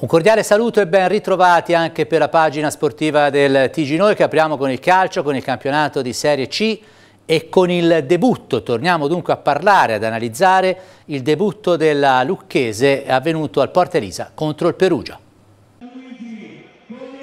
Un cordiale saluto e ben ritrovati anche per la pagina sportiva del TG Noi che apriamo con il calcio, con il campionato di Serie C e con il debutto. Torniamo dunque a parlare, ad analizzare il debutto della Lucchese avvenuto al Porta Elisa contro il Perugia.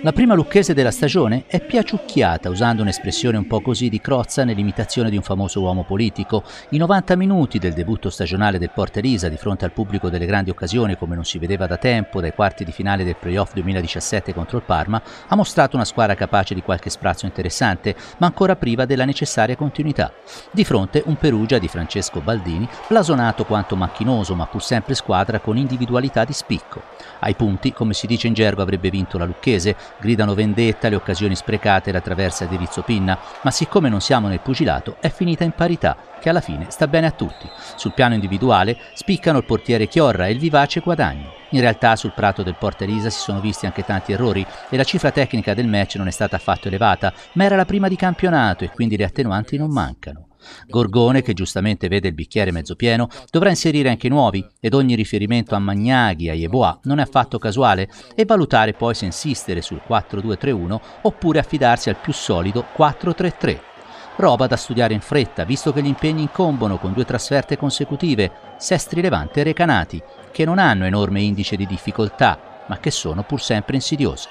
La prima lucchese della stagione è piaciucchiata, usando un'espressione un po' così di Crozza nell'imitazione di un famoso uomo politico. I 90 minuti del debutto stagionale del Porta Elisa di fronte al pubblico delle grandi occasioni, come non si vedeva da tempo dai quarti di finale del playoff 2017 contro il Parma, ha mostrato una squadra capace di qualche sprazzo interessante, ma ancora priva della necessaria continuità. Di fronte un Perugia di Francesco Baldini, blasonato quanto macchinoso, ma pur sempre squadra con individualità di spicco. Ai punti, come si dice in gergo, avrebbe vinto la lucchese, Gridano vendetta le occasioni sprecate da traversa di Rizzo Pinna, ma siccome non siamo nel pugilato è finita in parità, che alla fine sta bene a tutti. Sul piano individuale spiccano il portiere Chiorra e il vivace guadagno. In realtà sul prato del Porta Elisa si sono visti anche tanti errori e la cifra tecnica del match non è stata affatto elevata, ma era la prima di campionato e quindi le attenuanti non mancano. Gorgone, che giustamente vede il bicchiere mezzo pieno, dovrà inserire anche nuovi ed ogni riferimento a Magnaghi, a Yeboah, non è affatto casuale e valutare poi se insistere sul 4-2-3-1 oppure affidarsi al più solido 4-3-3. Roba da studiare in fretta, visto che gli impegni incombono con due trasferte consecutive, Sestri Levante e Recanati, che non hanno enorme indice di difficoltà, ma che sono pur sempre insidiose.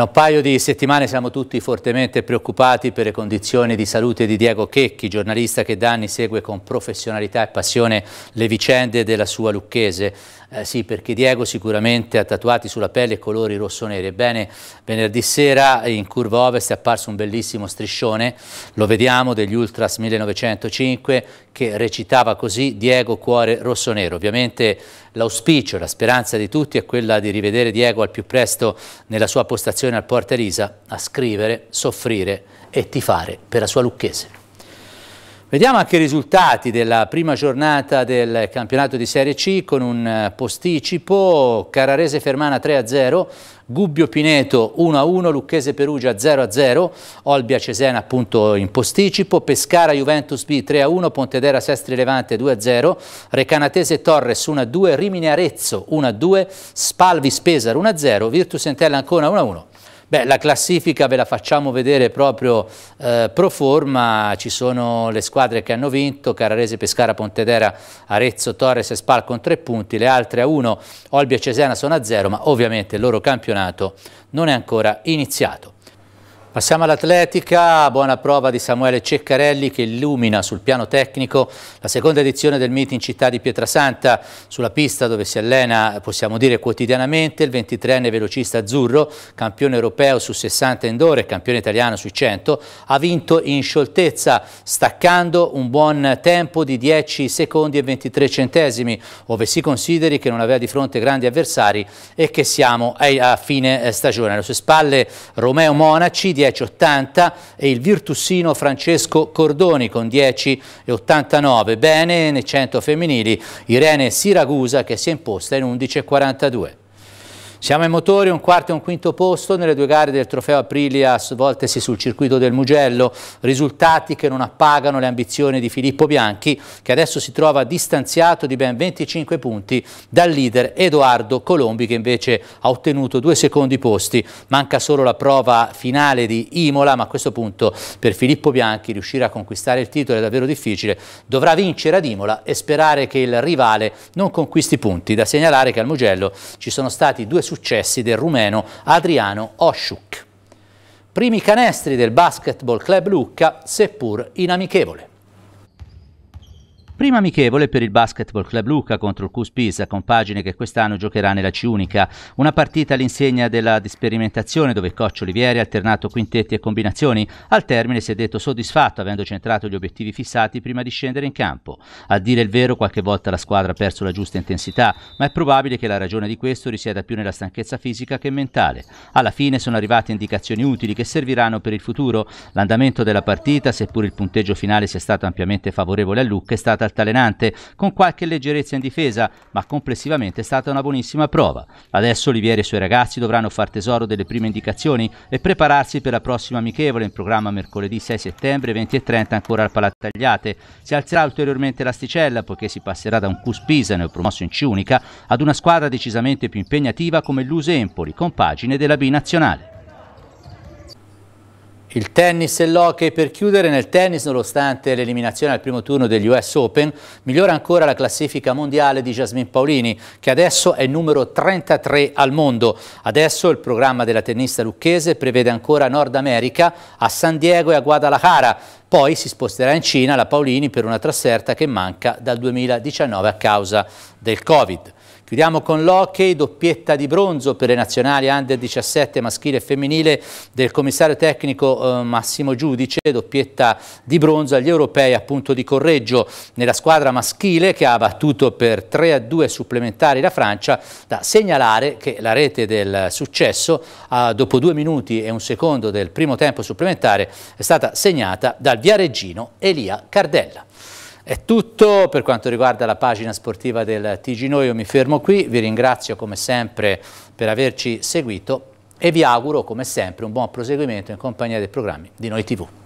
Da un paio di settimane siamo tutti fortemente preoccupati per le condizioni di salute di Diego Checchi, giornalista che da anni segue con professionalità e passione le vicende della sua lucchese. Eh, sì, perché Diego sicuramente ha tatuati sulla pelle colori rosso-neri. Ebbene, venerdì sera in curva ovest è apparso un bellissimo striscione, lo vediamo, degli Ultras 1905, che recitava così Diego Cuore Rossonero. Ovviamente l'auspicio, la speranza di tutti è quella di rivedere Diego al più presto nella sua postazione al Porta Elisa a scrivere, soffrire e tifare per la sua lucchese. Vediamo anche i risultati della prima giornata del campionato di Serie C con un eh, posticipo, Cararese Fermana 3-0, Gubbio Pineto 1-1, Lucchese Perugia 0-0, Olbia Cesena appunto in posticipo, Pescara Juventus B 3-1, Pontedera Sestri Levante 2-0, Recanatese Torres 1-2, Rimini Arezzo 1-2, Spalvi Spesar 1-0, Virtus Entella Ancona 1-1. Beh, la classifica ve la facciamo vedere proprio eh, pro forma, ci sono le squadre che hanno vinto, Carrarese, Pescara, Pontedera, Arezzo, Torres e Spal con tre punti, le altre a uno, Olbia e Cesena sono a zero, ma ovviamente il loro campionato non è ancora iniziato. Passiamo all'atletica, buona prova di Samuele Ceccarelli che illumina sul piano tecnico la seconda edizione del meet in città di Pietrasanta, sulla pista dove si allena, possiamo dire, quotidianamente il 23enne velocista azzurro, campione europeo su 60 indoor e campione italiano sui 100, ha vinto in scioltezza staccando un buon tempo di 10 secondi e 23 centesimi, ove si consideri che non aveva di fronte grandi avversari e che siamo a fine eh, stagione. Alle sue spalle Romeo Monaci 10,80 e il virtussino Francesco Cordoni con 10,89. Bene, nei 100 femminili Irene Siragusa che si è imposta in 11,42. Siamo ai motori, un quarto e un quinto posto nelle due gare del trofeo Aprilia svoltesi sul circuito del Mugello, risultati che non appagano le ambizioni di Filippo Bianchi che adesso si trova distanziato di ben 25 punti dal leader Edoardo Colombi che invece ha ottenuto due secondi posti. Manca solo la prova finale di Imola ma a questo punto per Filippo Bianchi riuscire a conquistare il titolo è davvero difficile, dovrà vincere ad Imola e sperare che il rivale non conquisti punti. Da segnalare che al Mugello ci sono stati due successi del rumeno Adriano Osciuk. Primi canestri del Basketball Club Lucca, seppur inamichevole. Prima amichevole per il Basketball Club Luca contro il CUS Pisa, compagine che quest'anno giocherà nella C Unica. Una partita all'insegna della sperimentazione dove Coccio Olivieri ha alternato quintetti e combinazioni. Al termine si è detto soddisfatto avendo centrato gli obiettivi fissati prima di scendere in campo. A dire il vero qualche volta la squadra ha perso la giusta intensità, ma è probabile che la ragione di questo risieda più nella stanchezza fisica che mentale. Alla fine sono arrivate indicazioni utili che serviranno per il futuro. L'andamento della partita, seppur il punteggio finale sia stato ampiamente favorevole a Luca, è stata altalenante, con qualche leggerezza in difesa, ma complessivamente è stata una buonissima prova. Adesso Olivieri e i suoi ragazzi dovranno far tesoro delle prime indicazioni e prepararsi per la prossima amichevole in programma mercoledì 6 settembre 20.30 ancora al Palattagliate. Si alzerà ulteriormente l'asticella poiché si passerà da un Cuspisa, nel promosso in C unica, ad una squadra decisamente più impegnativa come l'Use Empoli, compagine della B nazionale. Il tennis e l'hockey per chiudere nel tennis, nonostante l'eliminazione al primo turno degli US Open, migliora ancora la classifica mondiale di Jasmine Paolini, che adesso è numero 33 al mondo. Adesso il programma della tennista lucchese prevede ancora Nord America, a San Diego e a Guadalajara. Poi si sposterà in Cina la Paolini per una trasferta che manca dal 2019 a causa del Covid. Chiudiamo con l'hockey, doppietta di bronzo per le nazionali under 17 maschile e femminile del commissario tecnico eh, Massimo Giudice, doppietta di bronzo agli europei appunto di Correggio nella squadra maschile che ha battuto per 3 a 2 supplementari la Francia, da segnalare che la rete del successo dopo due minuti e un secondo del primo tempo supplementare è stata segnata dal viareggino Elia Cardella. È tutto per quanto riguarda la pagina sportiva del TG Noi, io mi fermo qui, vi ringrazio come sempre per averci seguito e vi auguro come sempre un buon proseguimento in compagnia dei programmi di Noi TV.